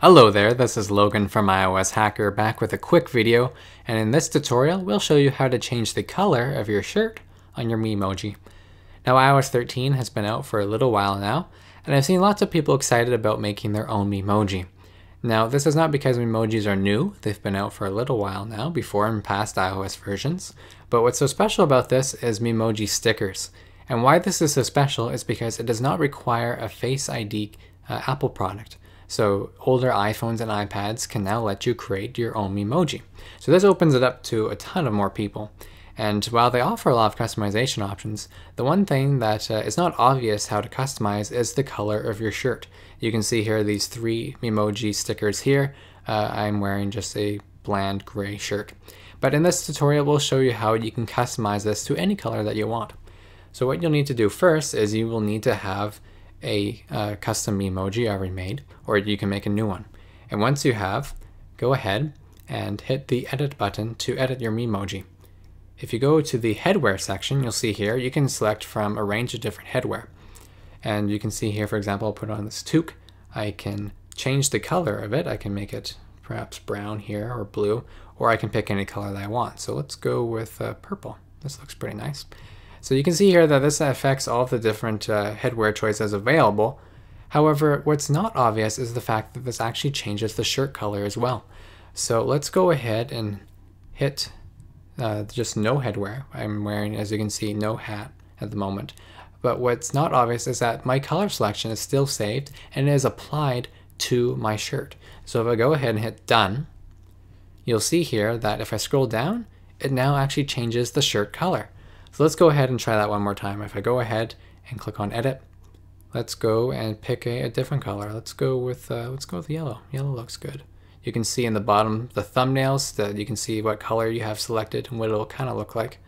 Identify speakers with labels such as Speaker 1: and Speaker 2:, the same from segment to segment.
Speaker 1: Hello there, this is Logan from iOS Hacker back with a quick video, and in this tutorial we'll show you how to change the color of your shirt on your Memoji. Now iOS 13 has been out for a little while now, and I've seen lots of people excited about making their own Memoji. Now this is not because Memojis are new, they've been out for a little while now before and past iOS versions, but what's so special about this is Memoji stickers. And why this is so special is because it does not require a Face ID uh, Apple product. So older iPhones and iPads can now let you create your own emoji. So this opens it up to a ton of more people. And while they offer a lot of customization options, the one thing that uh, is not obvious how to customize is the color of your shirt. You can see here these three emoji stickers here. Uh, I'm wearing just a bland gray shirt. But in this tutorial, we'll show you how you can customize this to any color that you want. So what you'll need to do first is you will need to have a uh, custom emoji already made, or you can make a new one. And once you have, go ahead and hit the edit button to edit your emoji. If you go to the headwear section, you'll see here, you can select from a range of different headwear. And you can see here, for example, I'll put on this toque. I can change the color of it. I can make it perhaps brown here or blue, or I can pick any color that I want. So let's go with uh, purple. This looks pretty nice. So you can see here that this affects all of the different uh, headwear choices available. However, what's not obvious is the fact that this actually changes the shirt color as well. So let's go ahead and hit uh, just no headwear. I'm wearing, as you can see, no hat at the moment. But what's not obvious is that my color selection is still saved and is applied to my shirt. So if I go ahead and hit done, you'll see here that if I scroll down, it now actually changes the shirt color. So let's go ahead and try that one more time. If I go ahead and click on edit, let's go and pick a, a different color. Let's go with uh, let's go with yellow. Yellow looks good. You can see in the bottom the thumbnails that you can see what color you have selected and what it'll kind of look like.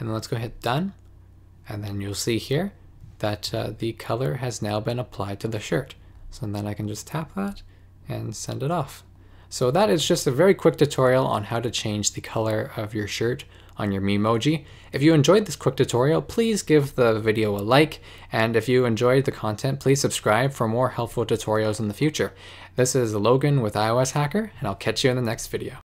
Speaker 1: And then let's go hit done. And then you'll see here that uh, the color has now been applied to the shirt. So then I can just tap that and send it off. So that is just a very quick tutorial on how to change the color of your shirt on your Memoji. If you enjoyed this quick tutorial, please give the video a like, and if you enjoyed the content, please subscribe for more helpful tutorials in the future. This is Logan with iOS Hacker, and I'll catch you in the next video.